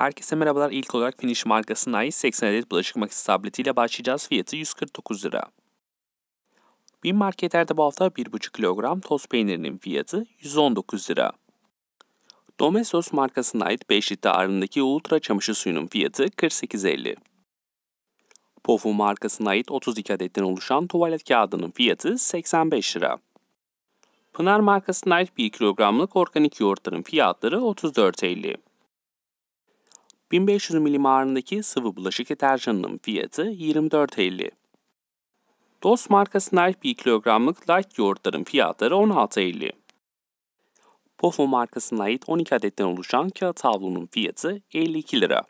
Herkese merhabalar. İlk olarak Finish markasının ait 80 adet bulaşık makinesi tabletiyle başlayacağız. Fiyatı 149 lira. Bin marketlerde bu hafta 1,5 kilogram toz peynirinin fiyatı 119 lira. Domestos markasına ait 5 litre ağırlığındaki ultra çamaşır suyunun fiyatı 48.50. Pofu markasına ait 32 adetten oluşan tuvalet kağıdının fiyatı 85 lira. Pınar markasına ait 1 kilogramlık organik yoğurtların fiyatları 34.50. 1500 milim ağırlığındaki sıvı bulaşık deterjanının fiyatı 24.50. Dos markasına ait 1 kilogramlık light yoğurtların fiyatları 16.50. Pofo markasına ait 12 adetten oluşan kağıt havlunun fiyatı 52 lira.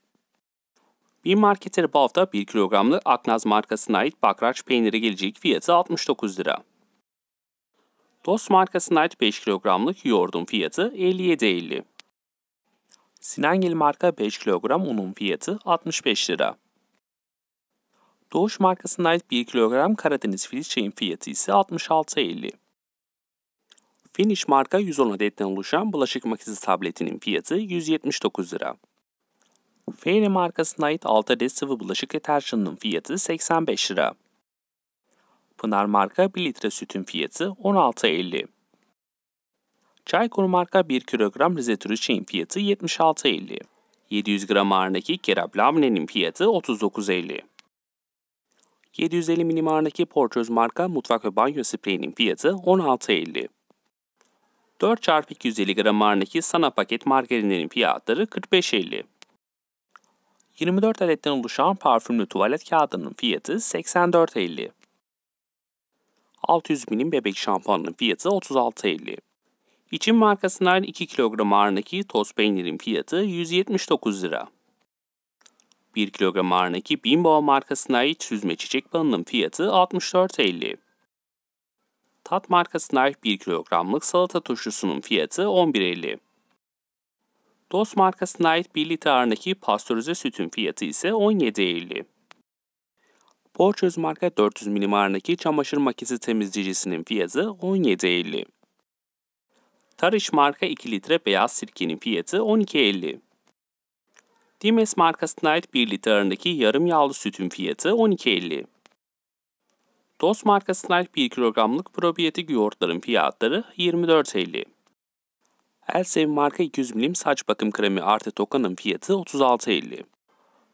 Bir marketer bavda 1 kilogramlık Aknaz markasına ait bakraç peyniri gelecek fiyatı 69 lira. Dos markasına ait 5 kilogramlık yoğurdun fiyatı 57.50. Sinengil marka 5 kilogram unun fiyatı 65 lira. Doğuş markasına ait 1 kilogram Karadeniz filiz çayın fiyatı ise 66.50. Finish marka 110 adetten oluşan bulaşık makinesi tabletinin fiyatı 179 lira. Fairy markasına ait 6 adet sıvı bulaşık deterjanının fiyatı 85 lira. Pınar marka 1 litre sütün fiyatı 16.50. Çaykur marka 1 kilogram Rize türü çeyin fiyatı 76.50. 700 gram ağırındaki Kerap Lamne'nin fiyatı 39.50. 750 milim ağırındaki Portöz marka mutfak ve banyo spreyinin fiyatı 16.50. 4 çarpı 250 gram ağırındaki sana paket margarinlerin fiyatları 45.50. 24 adetten oluşan parfümlü tuvalet kağıdının fiyatı 84.50. 600 milim bebek şampuanının fiyatı 36.50. İçin markasından 2 kilogram ağırındaki toz peynirin fiyatı 179 lira. 1 kilogram ağırındaki Bimbo markasına ait süzme çiçek balının fiyatı 64.50. Tat markasına ait 1 kilogramlık salata turşusunun fiyatı 11.50. Dost markasına ait 1 litre ağırındaki pastörize sütün fiyatı ise 17.50. Borçöz marka 400 milim ağırındaki çamaşır makinesi temizleyicisinin fiyatı 17.50. Tarış marka 2 litre beyaz sirkenin fiyatı 12.50. Dimes markasına ait 1 litre ağırındaki yarım yağlı sütün fiyatı 12.50. Dos markasına ait 1 kilogramlık probiyotik yoğurtların fiyatları 24.50. Elsev marka 200 milim saç bakım kremi artı tokanın fiyatı 36.50.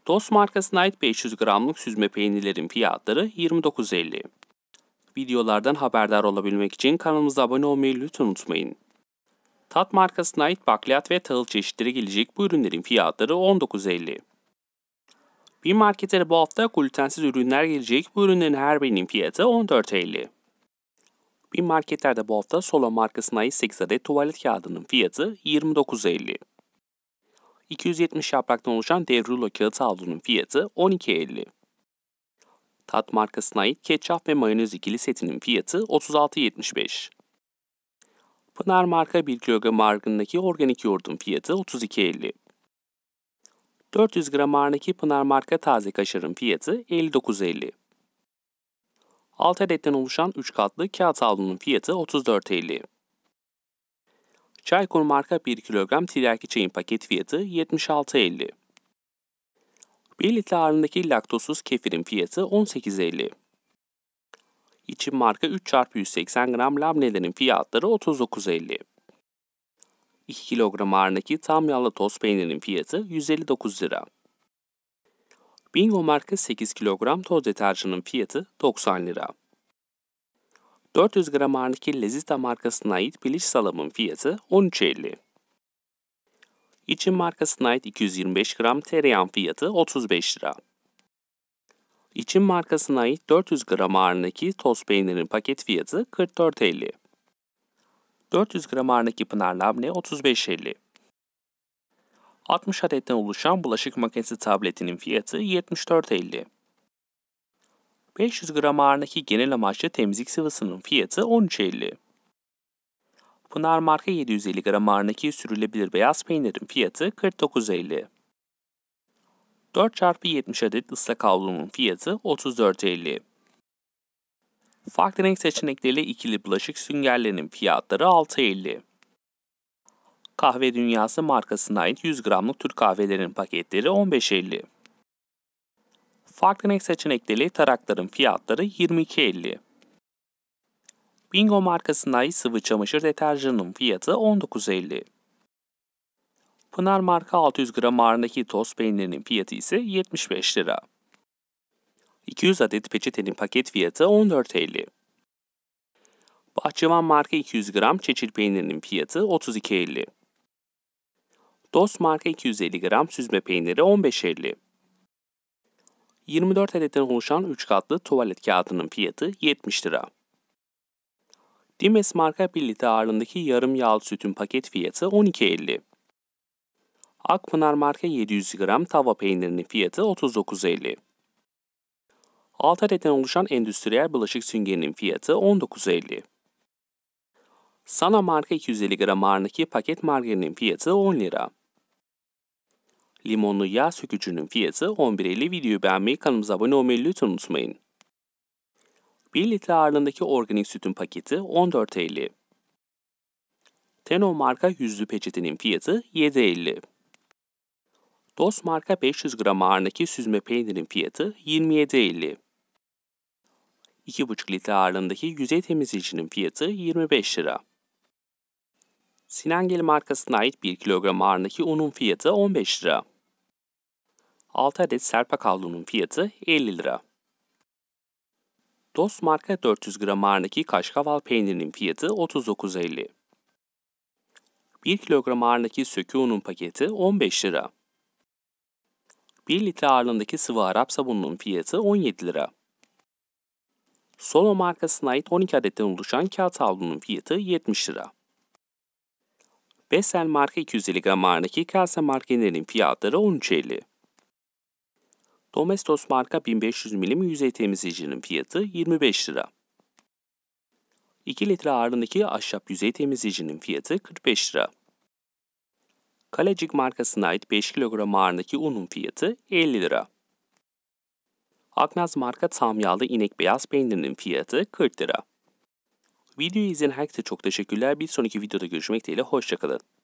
Dos markasına ait 500 gramlık süzme peynirlerin fiyatları 29.50. Videolardan haberdar olabilmek için kanalımıza abone olmayı lütfen unutmayın. Tat markasına ait bakliyat ve tahıl çeşitleri gelecek bu ürünlerin fiyatları 19.50. Bir marketlere bu hafta glutensiz ürünler gelecek bu ürünlerin her birinin fiyatı 14.50. Bir marketlerde bu hafta Solo markasına ait 8 adet tuvalet kağıdının fiyatı 29.50. 270 yapraktan oluşan dev rulo kağıt havlunun fiyatı 12.50. Tat markasına ait ketçap ve mayonez ikili setinin fiyatı 36.75. Pınar marka 1 kilogram ağırlığındaki organik yoğurdun fiyatı 32.50. 400 gram ağırlığındaki Pınar marka taze kaşarın fiyatı 59.50. 6 adetten oluşan 3 katlı kağıt havlunun fiyatı 34.50. Çaykur marka 1 kilogram tiryaki çayın paket fiyatı 76.50. 1 litre ağırlığındaki laktosuz kefirin fiyatı 18.50 için marka 3x180 gram labnelerin fiyatları 39.50. 2 kilogram ağırındaki tam yağlı toz peynirin fiyatı 159 lira. Bingo marka 8 kilogram toz deterjanın fiyatı 90 lira. 400 gram ağırındaki Lezita markasına ait piliç salamın fiyatı 13.50. İçin markasına ait 225 gram tereyağın fiyatı 35 lira. İçin markasına ait 400 gram ağırlığındaki toz peynirin paket fiyatı 44.50. 400 gram ağırlığındaki pınar labne 35.50. 60 adetten oluşan bulaşık makinesi tabletinin fiyatı 74.50. 500 gram ağırlığındaki genel amaçlı temizlik sıvısının fiyatı 13.50. Pınar marka 750 gram ağırlığındaki sürülebilir beyaz peynirin fiyatı 49.50. 4 çarpı 70 adet ıslak havlunun fiyatı 34.50. Farklı renk seçenekleriyle ikili bulaşık süngerlerinin fiyatları 6.50. Kahve Dünyası markasına ait 100 gramlık Türk kahvelerinin paketleri 15.50. Farklı renk seçenekleriyle tarakların fiyatları 22.50. Bingo markasına ait sıvı çamaşır deterjanının fiyatı 19.50. Pınar marka 600 gram ağırındaki toz peynirinin fiyatı ise 75 lira. 200 adet peçetenin paket fiyatı 14.50. Bahçıvan marka 200 gram çeçil peynirinin fiyatı 32.50. Dost marka 250 gram süzme peyniri 15.50. 24 adetten oluşan 3 katlı tuvalet kağıdının fiyatı 70 lira. Dimes marka 1 litre ağırlığındaki yarım yağlı sütün paket fiyatı 12.50. Akpınar marka 700 gram tava peynirinin fiyatı 39.50. 6 adetten oluşan endüstriyel bulaşık süngerinin fiyatı 19.50. Sana marka 250 gram ağırlığındaki paket margarinin fiyatı 10 lira. Limonlu yağ sökücünün fiyatı 11.50. Videoyu beğenmeyi, kanalımıza abone olmayı lütfen unutmayın. 1 litre ağırlığındaki organik sütün paketi 14.50. Teno marka yüzlü peçetenin fiyatı 7.50. Dost marka 500 gram ağırlığındaki süzme peynirin fiyatı 27.50. 2,5 litre ağırlığındaki yüzey temizleyicinin fiyatı 25 lira. Sinangel markasına ait 1 kilogram ağırlığındaki unun fiyatı 15 lira. 6 adet serpa kablonun fiyatı 50 lira. Dost marka 400 gram ağırlığındaki kaşkaval peynirinin fiyatı 39.50. 1 kilogram ağırlığındaki sökü unun paketi 15 lira. 1 litre ağırlığındaki sıvı Arap sabununun fiyatı 17 lira. Solo markasına ait 12 adetten oluşan kağıt havlunun fiyatı 70 lira. Bessel marka 250 gram ağırlığındaki kase markelerinin fiyatları 13.50. Domestos marka 1500 milim yüzey temizleyicinin fiyatı 25 lira. 2 litre ağırlığındaki ahşap yüzey temizleyicinin fiyatı 45 lira. Kalecik markasına ait 5 kilogram ağırlığındaki unun fiyatı 50 lira. Aknaz marka tam yağlı inek beyaz peynirinin fiyatı 40 lira. Videoyu izleyen herkese çok teşekkürler. Bir sonraki videoda görüşmek dileğiyle hoşçakalın.